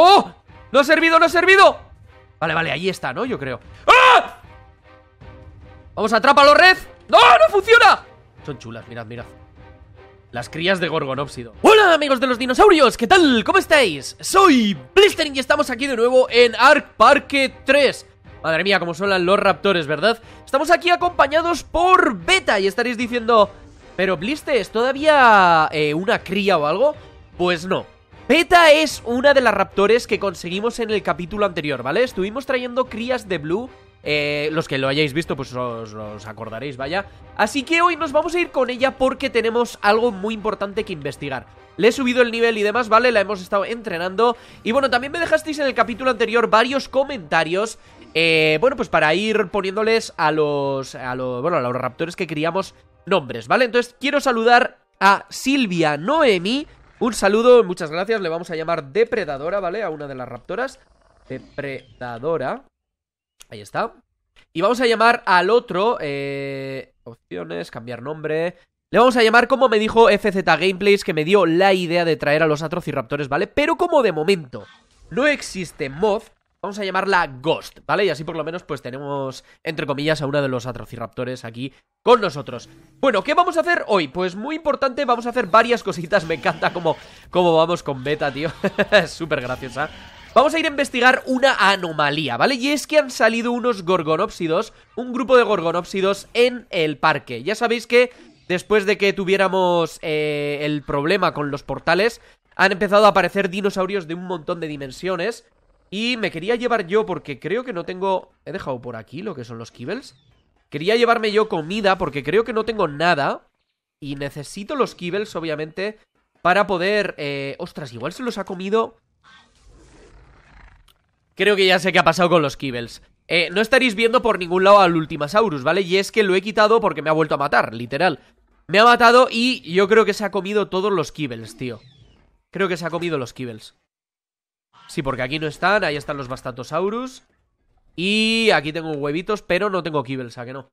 ¡Oh! ¡No ha servido, no ha servido! Vale, vale, ahí está, ¿no? Yo creo ¡Ah! Vamos, atrápalo, red ¡No, no funciona! Son chulas, mirad, mirad las crías de Gorgonópsido. Hola amigos de los dinosaurios, ¿qué tal? ¿Cómo estáis? Soy Blistering y estamos aquí de nuevo en Ark Parque 3. Madre mía, como suenan los raptores, ¿verdad? Estamos aquí acompañados por Beta y estaréis diciendo... Pero Blister ¿es todavía eh, una cría o algo? Pues no, Beta es una de las raptores que conseguimos en el capítulo anterior, ¿vale? Estuvimos trayendo crías de Blue eh, los que lo hayáis visto, pues os, acordaréis, vaya. Así que hoy nos vamos a ir con ella porque tenemos algo muy importante que investigar. Le he subido el nivel y demás, ¿vale? La hemos estado entrenando. Y bueno, también me dejasteis en el capítulo anterior varios comentarios. Eh, bueno, pues para ir poniéndoles a los, a los, bueno, a los raptores que criamos nombres, ¿vale? Entonces quiero saludar a Silvia Noemi un saludo, muchas gracias. Le vamos a llamar depredadora, ¿vale? A una de las raptoras. Depredadora. Ahí está. Y vamos a llamar al otro. Eh, opciones, cambiar nombre. Le vamos a llamar como me dijo FZ Gameplays, que me dio la idea de traer a los Atrociraptores, ¿vale? Pero como de momento no existe mod, Vamos a llamarla Ghost, ¿vale? Y así por lo menos pues tenemos, entre comillas, a una de los atrociraptores aquí con nosotros. Bueno, ¿qué vamos a hacer hoy? Pues muy importante, vamos a hacer varias cositas. Me encanta cómo, cómo vamos con beta, tío. Es súper graciosa. Vamos a ir a investigar una anomalía, ¿vale? Y es que han salido unos gorgonópsidos, un grupo de gorgonópsidos en el parque. Ya sabéis que después de que tuviéramos eh, el problema con los portales, han empezado a aparecer dinosaurios de un montón de dimensiones y me quería llevar yo, porque creo que no tengo... He dejado por aquí lo que son los kibbles. Quería llevarme yo comida, porque creo que no tengo nada. Y necesito los kibbles, obviamente, para poder... Eh, ostras, igual se los ha comido... Creo que ya sé qué ha pasado con los kibbles. Eh, no estaréis viendo por ningún lado al Ultimasaurus, ¿vale? Y es que lo he quitado porque me ha vuelto a matar, literal. Me ha matado y yo creo que se ha comido todos los kibbles, tío. Creo que se ha comido los kibbles. Sí, porque aquí no están, ahí están los Bastatosaurus. Y aquí tengo huevitos, pero no tengo Kibbles, ¿a que no?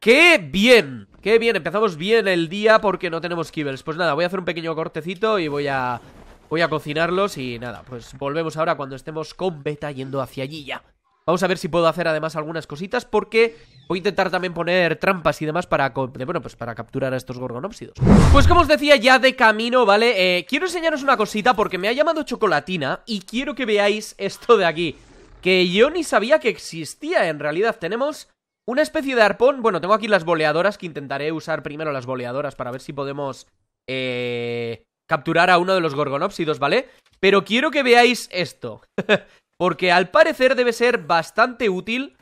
¡Qué bien! ¡Qué bien! Empezamos bien el día porque no tenemos Kibbles. Pues nada, voy a hacer un pequeño cortecito y voy a... Voy a cocinarlos y nada, pues volvemos ahora cuando estemos con Beta yendo hacia allí ya. Vamos a ver si puedo hacer además algunas cositas porque voy a intentar también poner trampas y demás para, bueno, pues para capturar a estos gorgonópsidos. Pues como os decía ya de camino, ¿vale? Eh, quiero enseñaros una cosita porque me ha llamado chocolatina y quiero que veáis esto de aquí. Que yo ni sabía que existía, en realidad tenemos una especie de arpón. Bueno, tengo aquí las boleadoras que intentaré usar primero las boleadoras para ver si podemos... Eh, capturar a uno de los gorgonópsidos, ¿vale? Pero quiero que veáis esto. Porque al parecer debe ser bastante útil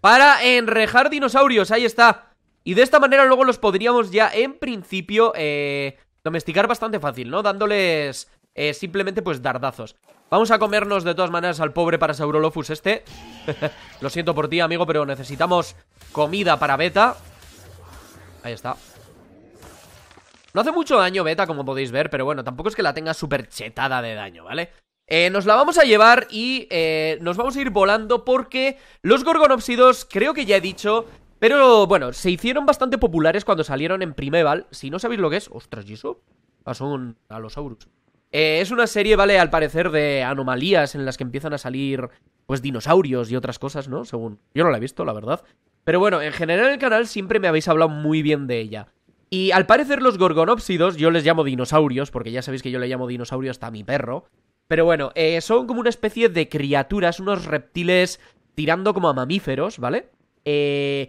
para enrejar dinosaurios, ahí está. Y de esta manera luego los podríamos ya en principio eh, domesticar bastante fácil, ¿no? Dándoles eh, simplemente pues dardazos. Vamos a comernos de todas maneras al pobre Parasaurolophus este. Lo siento por ti, amigo, pero necesitamos comida para Beta. Ahí está. No hace mucho daño Beta, como podéis ver, pero bueno, tampoco es que la tenga súper chetada de daño, ¿vale? Eh, nos la vamos a llevar y eh, nos vamos a ir volando porque los gorgonópsidos, creo que ya he dicho, pero bueno, se hicieron bastante populares cuando salieron en Primeval. Si no sabéis lo que es, ostras, ¿y eso? Pasó ah, un los Eh, es una serie, vale, al parecer de anomalías en las que empiezan a salir, pues, dinosaurios y otras cosas, ¿no? Según. Yo no la he visto, la verdad. Pero bueno, en general en el canal siempre me habéis hablado muy bien de ella. Y al parecer los gorgonópsidos, yo les llamo dinosaurios, porque ya sabéis que yo le llamo dinosaurio hasta a mi perro. Pero bueno, eh, son como una especie de criaturas, unos reptiles tirando como a mamíferos, ¿vale? Eh,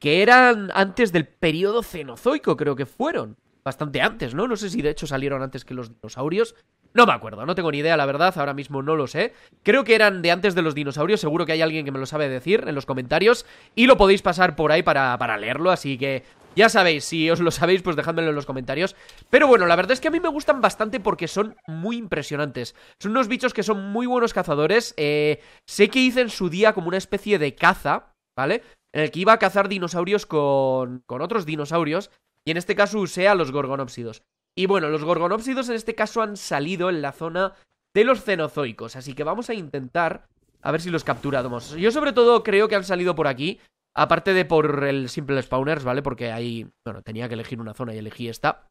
que eran antes del periodo cenozoico, creo que fueron. Bastante antes, ¿no? No sé si de hecho salieron antes que los dinosaurios. No me acuerdo, no tengo ni idea, la verdad, ahora mismo no lo sé. Creo que eran de antes de los dinosaurios, seguro que hay alguien que me lo sabe decir en los comentarios. Y lo podéis pasar por ahí para, para leerlo, así que ya sabéis, si os lo sabéis, pues dejádmelo en los comentarios. Pero bueno, la verdad es que a mí me gustan bastante porque son muy impresionantes. Son unos bichos que son muy buenos cazadores. Eh, sé que hice en su día como una especie de caza, ¿vale? En el que iba a cazar dinosaurios con, con otros dinosaurios. Y en este caso usé a los gorgonópsidos. Y bueno, los gorgonópsidos en este caso han salido en la zona de los cenozoicos. Así que vamos a intentar a ver si los capturamos. Yo sobre todo creo que han salido por aquí. Aparte de por el simple spawners, ¿vale? Porque ahí, bueno, tenía que elegir una zona y elegí esta.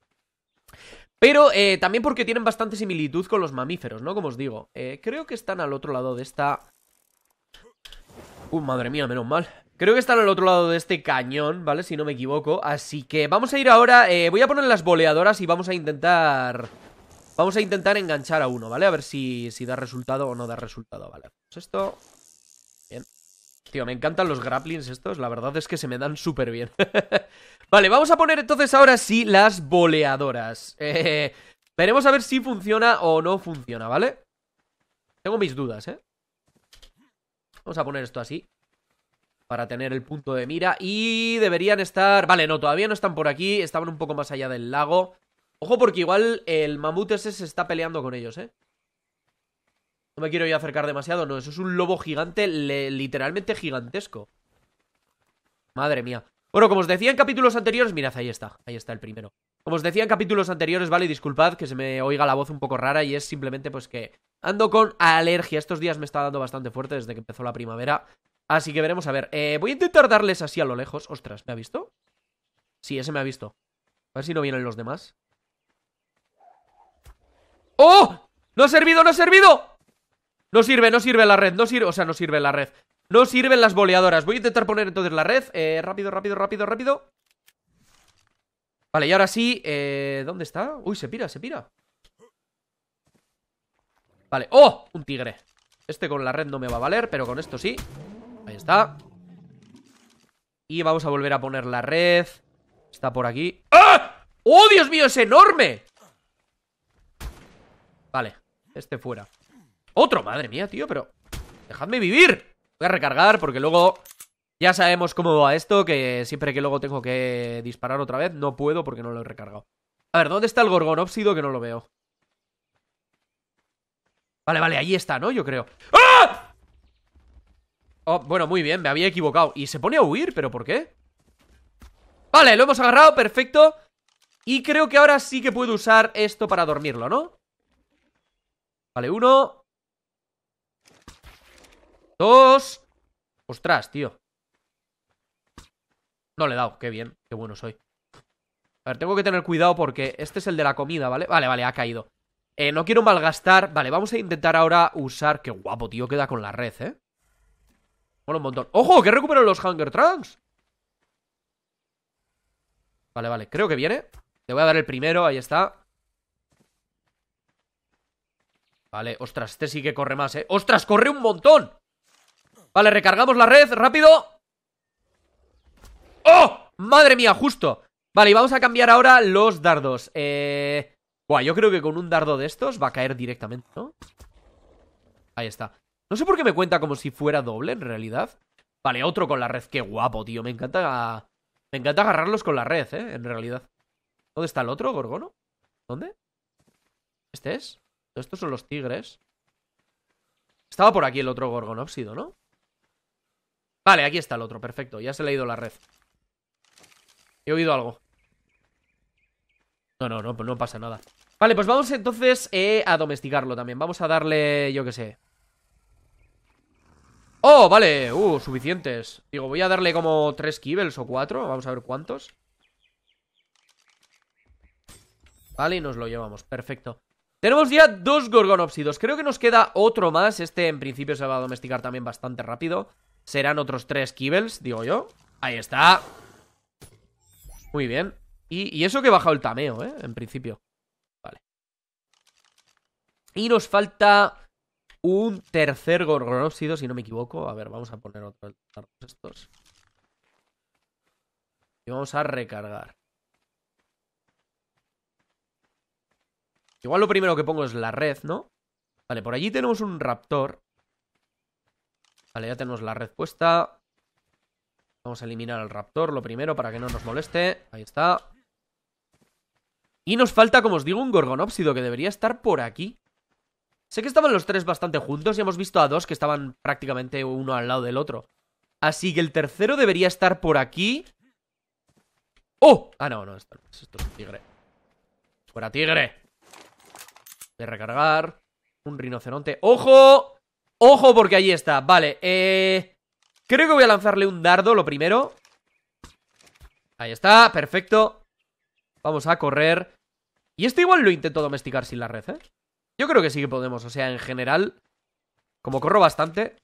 Pero eh, también porque tienen bastante similitud con los mamíferos, ¿no? Como os digo, eh, creo que están al otro lado de esta... Uh, madre mía, menos mal. Creo que están al otro lado de este cañón, ¿vale? Si no me equivoco. Así que vamos a ir ahora... Eh, voy a poner las boleadoras y vamos a intentar... Vamos a intentar enganchar a uno, ¿vale? A ver si, si da resultado o no da resultado, ¿vale? Pues esto... Tío, me encantan los grapplings estos, la verdad es que se me dan súper bien. vale, vamos a poner entonces ahora sí las boleadoras. Eh, veremos a ver si funciona o no funciona, ¿vale? Tengo mis dudas, ¿eh? Vamos a poner esto así. Para tener el punto de mira. Y deberían estar... Vale, no, todavía no están por aquí. Estaban un poco más allá del lago. Ojo porque igual el mamut ese se está peleando con ellos, ¿eh? No me quiero yo acercar demasiado, no, eso es un lobo gigante, literalmente gigantesco. Madre mía. Bueno, como os decía en capítulos anteriores, mirad, ahí está, ahí está el primero. Como os decía en capítulos anteriores, vale, disculpad que se me oiga la voz un poco rara y es simplemente pues que ando con alergia. Estos días me está dando bastante fuerte desde que empezó la primavera. Así que veremos, a ver, eh, voy a intentar darles así a lo lejos. Ostras, ¿me ha visto? Sí, ese me ha visto. A ver si no vienen los demás. ¡Oh! ¡No ha servido, no ha servido! No sirve, no sirve la red, no sirve, o sea, no sirve la red. No sirven las boleadoras. Voy a intentar poner entonces la red. Eh, rápido, rápido, rápido, rápido. Vale, y ahora sí, eh, ¿dónde está? Uy, se pira, se pira. Vale, ¡oh! Un tigre. Este con la red no me va a valer, pero con esto sí. Ahí está. Y vamos a volver a poner la red. Está por aquí. ¡Ah! ¡Oh, Dios mío, es enorme! Vale, este fuera. Otro, madre mía, tío, pero... Dejadme vivir. Voy a recargar porque luego... Ya sabemos cómo va esto, que siempre que luego tengo que disparar otra vez, no puedo porque no lo he recargado. A ver, ¿dónde está el gorgón óxido que no lo veo? Vale, vale, ahí está, ¿no? Yo creo. ¡Ah! Oh, bueno, muy bien, me había equivocado. Y se pone a huir, ¿pero por qué? Vale, lo hemos agarrado, perfecto. Y creo que ahora sí que puedo usar esto para dormirlo, ¿no? Vale, uno. Dos. Ostras, tío. No le he dado. Qué bien. Qué bueno soy. A ver, tengo que tener cuidado porque este es el de la comida, ¿vale? Vale, vale, ha caído. Eh, no quiero malgastar. Vale, vamos a intentar ahora usar... Qué guapo, tío, queda con la red, ¿eh? Bueno, un montón. ¡Ojo! ¡Que recuperan los Hunger Trunks! Vale, vale. Creo que viene. Le voy a dar el primero. Ahí está. Vale. Ostras, este sí que corre más, ¿eh? ¡Ostras! ¡Corre un montón! Vale, recargamos la red, rápido ¡Oh! ¡Madre mía, justo! Vale, y vamos a cambiar ahora los dardos Eh... Buah, yo creo que con un dardo de estos va a caer directamente, ¿no? Ahí está No sé por qué me cuenta como si fuera doble, en realidad Vale, otro con la red, qué guapo, tío Me encanta... Me encanta agarrarlos con la red, ¿eh? En realidad ¿Dónde está el otro, Gorgono? ¿Dónde? ¿Este es? Estos son los tigres Estaba por aquí el otro Gorgonópsido, ¿no? Vale, aquí está el otro, perfecto. Ya se le ha ido la red. He oído algo. No, no, no, pues no pasa nada. Vale, pues vamos entonces eh, a domesticarlo también. Vamos a darle, yo qué sé. ¡Oh, vale! Uh, suficientes. Digo, voy a darle como tres kibbles o cuatro. Vamos a ver cuántos. Vale, y nos lo llevamos. Perfecto. Tenemos ya dos gorgonopsidos Creo que nos queda otro más. Este en principio se va a domesticar también bastante rápido. Serán otros tres kibbles, digo yo. Ahí está. Muy bien. Y, eso que he bajado el tameo, ¿eh? En principio. Vale. Y nos falta un tercer gorgonóxido, si no me equivoco. A ver, vamos a poner otro de estos. Y vamos a recargar. Igual lo primero que pongo es la red, ¿no? Vale, por allí tenemos un raptor. Vale, ya tenemos la respuesta Vamos a eliminar al raptor, lo primero, para que no nos moleste. Ahí está. Y nos falta, como os digo, un gorgonópsido, que debería estar por aquí. Sé que estaban los tres bastante juntos y hemos visto a dos que estaban prácticamente uno al lado del otro. Así que el tercero debería estar por aquí. ¡Oh! Ah, no, no, esto, esto es un tigre. ¡Fuera tigre! de recargar. Un rinoceronte. ¡Ojo! Ojo porque ahí está, vale eh... Creo que voy a lanzarle un dardo, lo primero Ahí está, perfecto Vamos a correr Y esto igual lo intento domesticar sin la red, ¿eh? Yo creo que sí que podemos, o sea, en general Como corro bastante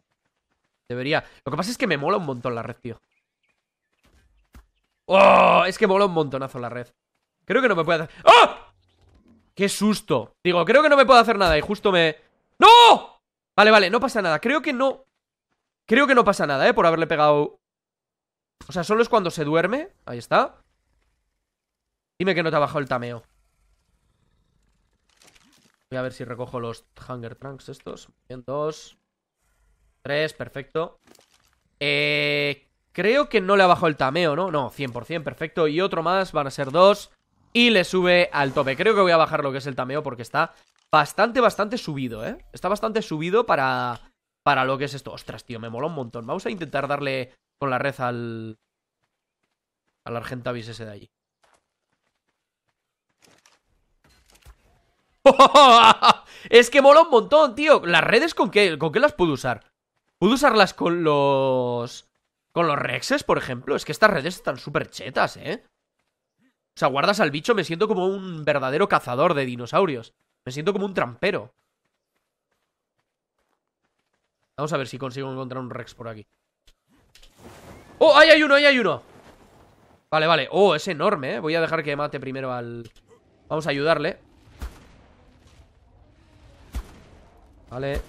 Debería... Lo que pasa es que me mola un montón la red, tío ¡Oh! Es que mola un montonazo la red Creo que no me puede hacer... ¡Oh! ¡Qué susto! Digo, creo que no me puedo hacer nada y justo me... ¡No! Vale, vale, no pasa nada. Creo que no... Creo que no pasa nada, ¿eh? Por haberle pegado... O sea, solo es cuando se duerme. Ahí está. Dime que no te ha bajado el tameo. Voy a ver si recojo los Hunger Trunks estos. Bien, dos. Tres, perfecto. Eh... Creo que no le ha bajado el tameo, ¿no? No, 100%, perfecto. Y otro más, van a ser dos. Y le sube al tope. Creo que voy a bajar lo que es el tameo porque está bastante, bastante subido, ¿eh? Está bastante subido para, para lo que es esto. Ostras, tío, me mola un montón. Vamos a intentar darle con la red al... Al Argentavis ese de allí. es que mola un montón, tío. ¿Las redes con qué, con qué las puedo usar? ¿Puedo usarlas con los... Con los Rexes, por ejemplo? Es que estas redes están súper chetas, ¿eh? O sea, guardas al bicho, me siento como un verdadero cazador de dinosaurios. Me siento como un trampero. Vamos a ver si consigo encontrar un Rex por aquí. ¡Oh! ¡Ahí hay uno! ¡Ahí hay uno! Vale, vale. ¡Oh! Es enorme, ¿eh? Voy a dejar que mate primero al... Vamos a ayudarle. Vale.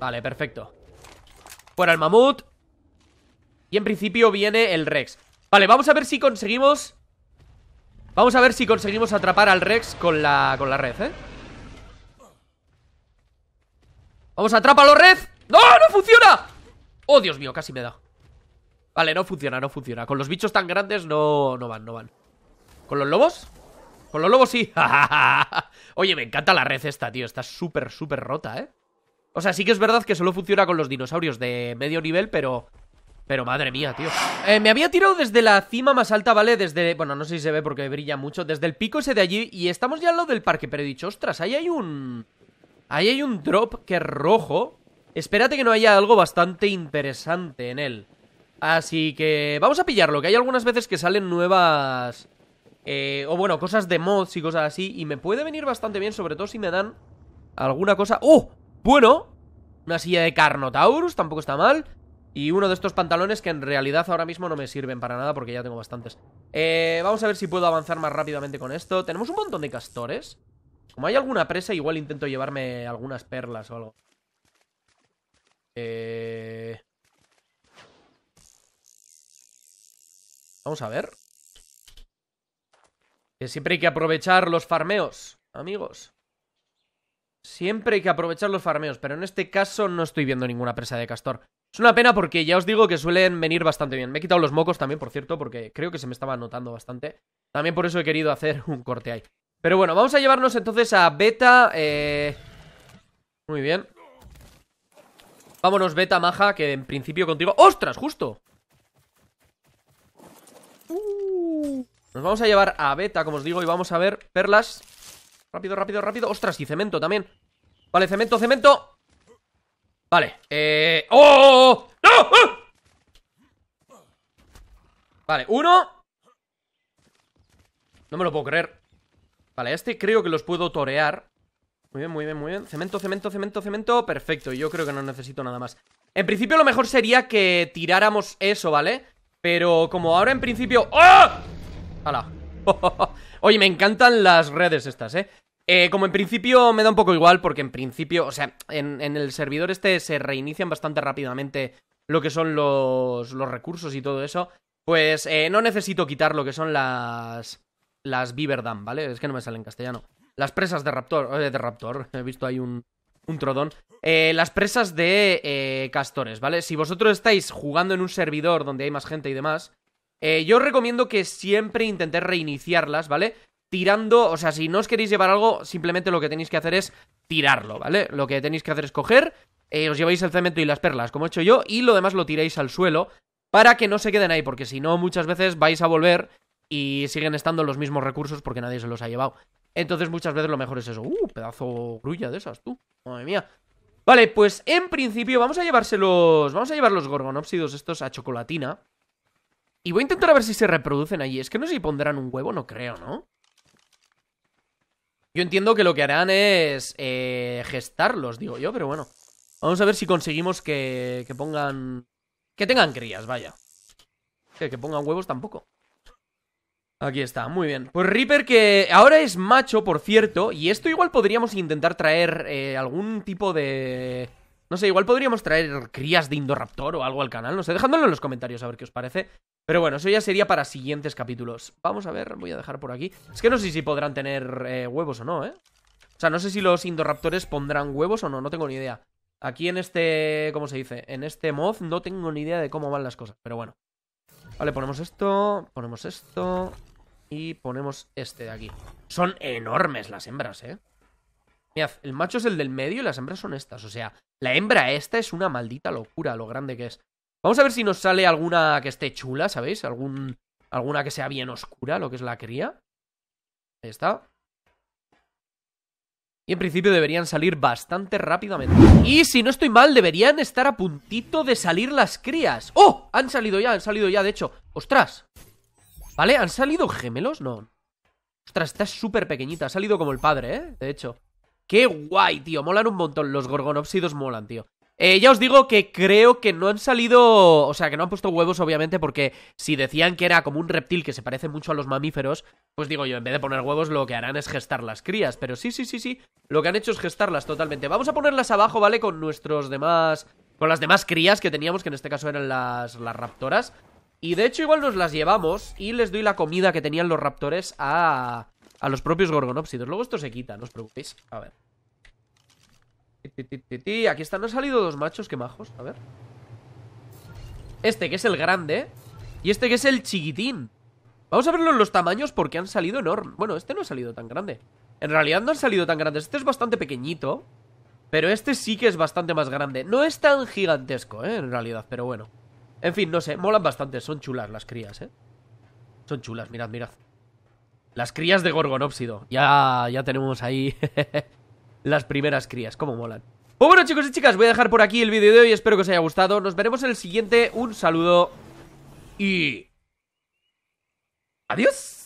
Vale, perfecto. Fuera el mamut. Y en principio viene el Rex. Vale, vamos a ver si conseguimos Vamos a ver si conseguimos atrapar al Rex con la, con la red, ¿eh? Vamos, atrápalo, red ¡No, no funciona! ¡Oh, Dios mío! Casi me da Vale, no funciona, no funciona Con los bichos tan grandes no, no van, no van ¿Con los lobos? Con los lobos sí Oye, me encanta la red esta, tío Está súper, súper rota, ¿eh? O sea, sí que es verdad que solo funciona con los dinosaurios de medio nivel Pero pero madre mía, tío. Eh, me había tirado desde la cima más alta, ¿vale? Desde. Bueno, no sé si se ve porque brilla mucho. Desde el pico ese de allí. Y estamos ya al lado del parque. Pero he dicho, ostras, ahí hay un. Ahí hay un drop que es rojo. Espérate que no haya algo bastante interesante en él. Así que vamos a pillarlo, que hay algunas veces que salen nuevas... Eh, o bueno, cosas de mods y cosas así. Y me puede venir bastante bien, sobre todo si me dan alguna cosa... ¡Oh! Bueno, una silla de Carnotaurus, tampoco está mal. Y uno de estos pantalones que en realidad ahora mismo no me sirven para nada porque ya tengo bastantes. Eh, vamos a ver si puedo avanzar más rápidamente con esto. Tenemos un montón de castores. Como hay alguna presa, igual intento llevarme algunas perlas o algo. Eh, vamos a ver. siempre hay que aprovechar los farmeos, amigos. Siempre hay que aprovechar los farmeos, pero en este caso no estoy viendo ninguna presa de castor. Es una pena porque ya os digo que suelen venir bastante bien. Me he quitado los mocos también, por cierto, porque creo que se me estaba notando bastante. También por eso he querido hacer un corte ahí. Pero bueno, vamos a llevarnos entonces a Beta. Eh, muy bien. Vámonos, Beta Maja, que en principio contigo... ¡Ostras, justo! Uh. Nos vamos a llevar a Beta, como os digo, y vamos a ver perlas. Rápido, rápido, rápido. ¡Ostras, y cemento también! Vale, cemento, cemento. Vale, eh... ¡Oh! oh, oh, oh. ¡No! Vale, uno No me lo puedo creer Vale, este creo que los puedo torear Muy bien, muy bien, muy bien Cemento, cemento, cemento, cemento Perfecto, yo creo que no necesito nada más En principio lo mejor sería que tiráramos eso, ¿vale? Pero como ahora en principio ¡Oh! ¡Hala! Oye, me encantan las redes estas, ¿eh? Eh, como en principio me da un poco igual, porque en principio, o sea, en, el servidor este se reinician bastante rápidamente lo que son los, recursos y todo eso. Pues eh, no necesito quitar lo que son las. Las Beaver ¿vale? Es que no me sale en castellano. Las presas de Raptor. Eh, de Raptor. He visto ahí un, un trodón. las presas de castores, ¿vale? Si vosotros estáis jugando en un servidor donde hay más gente y demás, yo os recomiendo que siempre intentéis reiniciarlas, ¿vale? tirando, o sea, si no os queréis llevar algo, simplemente lo que tenéis que hacer es tirarlo, ¿vale? Lo que tenéis que hacer es coger, eh, os lleváis el cemento y las perlas, como he hecho yo, y lo demás lo tiráis al suelo para que no se queden ahí, porque si no, muchas veces vais a volver y siguen estando los mismos recursos porque nadie se los ha llevado. Entonces, muchas veces lo mejor es eso. ¡Uh! Pedazo grulla de esas, tú. Madre mía. Vale, pues en principio vamos a llevárselos. Vamos a llevar los gorgonópsidos estos a chocolatina. Y voy a intentar a ver si se reproducen allí. Es que no sé si pondrán un huevo, no creo, ¿no? Yo entiendo que lo que harán es eh, gestarlos, digo yo, pero bueno. Vamos a ver si conseguimos que, que pongan... Que tengan crías, vaya. Que, pongan huevos tampoco. Aquí está, muy bien. Pues Reaper que ahora es macho, por cierto, y esto igual podríamos intentar traer eh, algún tipo de... No sé, igual podríamos traer crías de Indoraptor o algo al canal, no sé, dejándolo en los comentarios a ver qué os parece. Pero bueno, eso ya sería para siguientes capítulos. Vamos a ver, voy a dejar por aquí. Es que no sé si podrán tener eh, huevos o no, ¿eh? O sea, no sé si los Indoraptores pondrán huevos o no, no tengo ni idea. Aquí en este, ¿cómo se dice? En este mod no tengo ni idea de cómo van las cosas, pero bueno. Vale, ponemos esto, ponemos esto y ponemos este de aquí. Son enormes las hembras, ¿eh? Mirad, el macho es el del medio y las hembras son estas. O sea, la hembra esta es una maldita locura lo grande que es. Vamos a ver si nos sale alguna que esté chula, ¿sabéis? alguna que sea bien oscura, lo que es la cría. Ahí está. Y en principio deberían salir bastante rápidamente. Y si no estoy mal, deberían estar a puntito de salir las crías. ¡Oh! Han salido ya, han salido ya, de hecho. ¡Ostras! ¿Vale? ¿Han salido gemelos? No. Ostras, esta es súper pequeñita. Ha salido como el padre, ¿eh? De hecho. Qué guay, tío. Molan un montón. Los gorgonópsidos molan, tío. Eh, ya os digo que creo que no han salido, o sea, que no han puesto huevos, obviamente, porque si decían que era como un reptil que se parece mucho a los mamíferos, pues digo yo, en vez de poner huevos, lo que harán es gestar las crías. Pero sí, sí, sí, sí, lo que han hecho es gestarlas totalmente. Vamos a ponerlas abajo, ¿vale? Con nuestros demás, con las demás crías que teníamos, que en este caso eran las, las raptoras. Y de hecho igual nos las llevamos y les doy la comida que tenían los raptores a, a los propios gorgonópsidos. Luego esto se quita, no os preocupéis. A ver. Aquí están, han salido dos machos, qué majos. A ver. Este que es el grande. Y este que es el chiquitín. Vamos a verlo en los tamaños porque han salido enormes. Bueno, este no ha salido tan grande. En realidad no han salido tan grandes. Este es bastante pequeñito. Pero este sí que es bastante más grande. No es tan gigantesco, ¿eh? En realidad, pero bueno. En fin, no sé. Molan bastante. Son chulas las crías, ¿eh? Son chulas, mirad, mirad. Las crías de Gorgonópsido. Ya, ya tenemos ahí las primeras crías. Cómo molan. Pues bueno, chicos y chicas, voy a dejar por aquí el vídeo de hoy. Espero que os haya gustado. Nos veremos en el siguiente. Un saludo y... ¡Adiós!